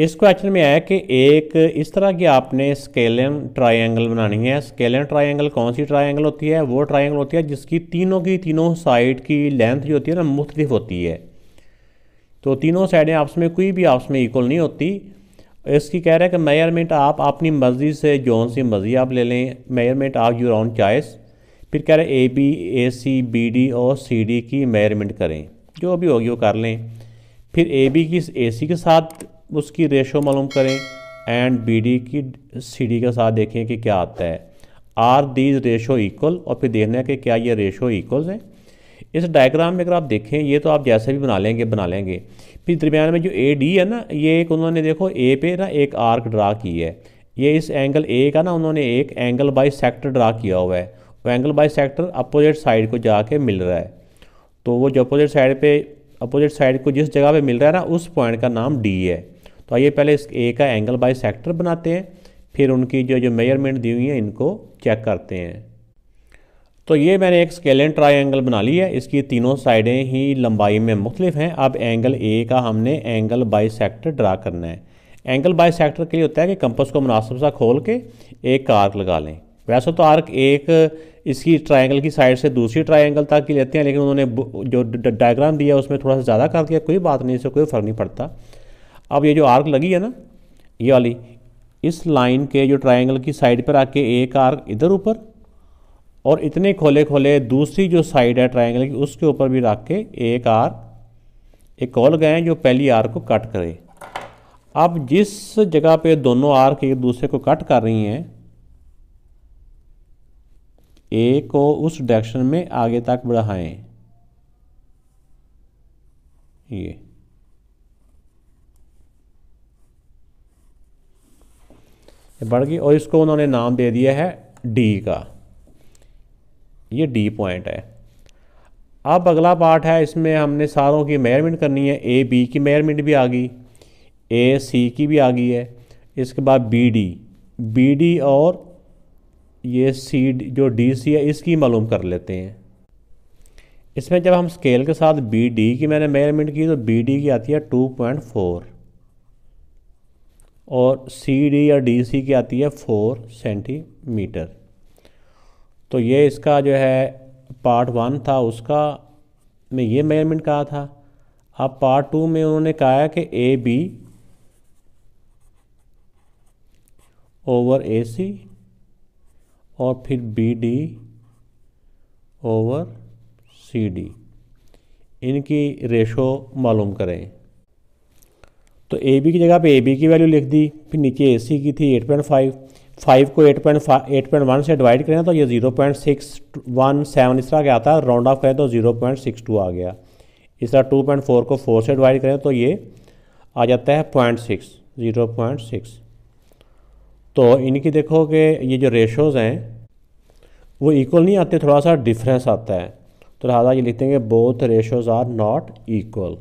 इस क्वेश्चन में आया कि एक इस तरह की आपने स्केलन ट्रायंगल बनानी है स्केलन ट्रायंगल कौन सी ट्रायंगल होती है वो ट्रायंगल होती है जिसकी तीनों की तीनों साइड की लेंथ जो होती है ना मुख्तलिफ होती है तो तीनों साइडें आपस में कोई भी आपस में इक्वल नहीं होती इसकी कह रहे हैं कि मेयरमेंट आप अपनी मर्जी से जौन सी मर्जी आप ले लें मेयरमेंट आप यूर ऑन चॉइस फिर कह रहे हैं A B A C B D और सी डी की मेयरमेंट करें जो भी होगी वो कर लें फिर ए बी की ए सी के साथ उसकी रेशो मालूम करें एंड बी डी की सी डी के साथ देखें कि क्या आता है आर दीज रेशो इक्वल और फिर देखना है कि क्या ये रेशो इक्वल है इस डायग्राम में अगर आप देखें ये तो आप जैसे भी बना लेंगे बना लेंगे फिर दरमियान में जो ए डी है ना ये एक उन्होंने देखो ए पे ना एक आर्क ड्रा की है ये इस एंगल ए का ना उन्होंने एक एंगल बाई सेक्टर ड्रा किया हुआ है वो angle bisector opposite side को जाके मिल रहा है तो वो जो अपोजिट साइड पे अपोजिट साइड को जिस जगह पे मिल रहा है ना उस पॉइंट का नाम डी है तो आइए पहले इस ए का एंगल बाई सेक्टर बनाते हैं फिर उनकी जो जो मेजरमेंट दी हुई हैं इनको चेक करते हैं तो ये मैंने एक स्केलन ट्राइंगल बना ली है इसकी तीनों साइडें ही लंबाई में मुख्तलिफ हैं अब एंगल ए का हमने एंगल बाई सेक्टर ड्रा करना है एंगल बाई सेक्टर के लिए होता है कि कंपस को मुनासिब सा खोल के एक आर्क लगा लें वैसे तो आर्क एक इसकी ट्राइंगल की साइड से दूसरी ट्राइंगल तक ही लेते हैं लेकिन उन्होंने जो डायग्राम दिया उसमें थोड़ा सा ज़्यादा कर दिया कोई बात नहीं इससे कोई फ़र्क नहीं पड़ता अब ये जो आर्क लगी है ना ये वाली इस लाइन के जो ट्रायंगल की साइड पर आके एक आर्क इधर ऊपर और इतने खोले खोले दूसरी जो साइड है ट्रायंगल की उसके ऊपर भी रख के एक आर्क एक कॉल गए जो पहली आर्क को कट करे अब जिस जगह पे दोनों आर्क एक दूसरे को कट कर रही हैं ए को उस डायरेक्शन में आगे तक बढ़ाएं ये ये बढ़ गई और इसको उन्होंने नाम दे दिया है डी का ये डी पॉइंट है अब अगला पार्ट है इसमें हमने सारों की मेयरमेंट करनी है ए बी की मेयरमेंट भी आ गई ए सी की भी आ गई है इसके बाद बी डी बी डी और ये सी जो डी सी है इसकी मालूम कर लेते हैं इसमें जब हम स्केल के साथ बी डी की मैंने मेयरमेंट की तो बी डी की आती है टू पॉइंट फोर और सी डी या डी सी की आती है फोर सेंटीमीटर तो ये इसका जो है पार्ट वन था उसका में ये मेजरमेंट कहा था अब पार्ट टू में उन्होंने कहा है कि A B over A C और फिर B D over C D इनकी रेशो मालूम करें तो ए बी की जगह पे ए बी की वैल्यू लिख दी फिर नीचे ए सी की थी एट पॉइंट फाइव फाइव को eight point eight point one से डिवाइड करें तो ये zero point six one seven इस तरह क्या आता है राउंड ऑफ करें तो जीरो पॉइंट सिक्स टू आ गया इस तरह टू पॉइंट फोर को फोर से डिवाइड करें तो ये आ जाता है point six zero point six तो इनकी देखो कि ये जो रेशोज़ हैं वो इक्वल नहीं आते थोड़ा सा डिफरेंस आता है तो लिहाजा ये हैं कि both ratios are not equal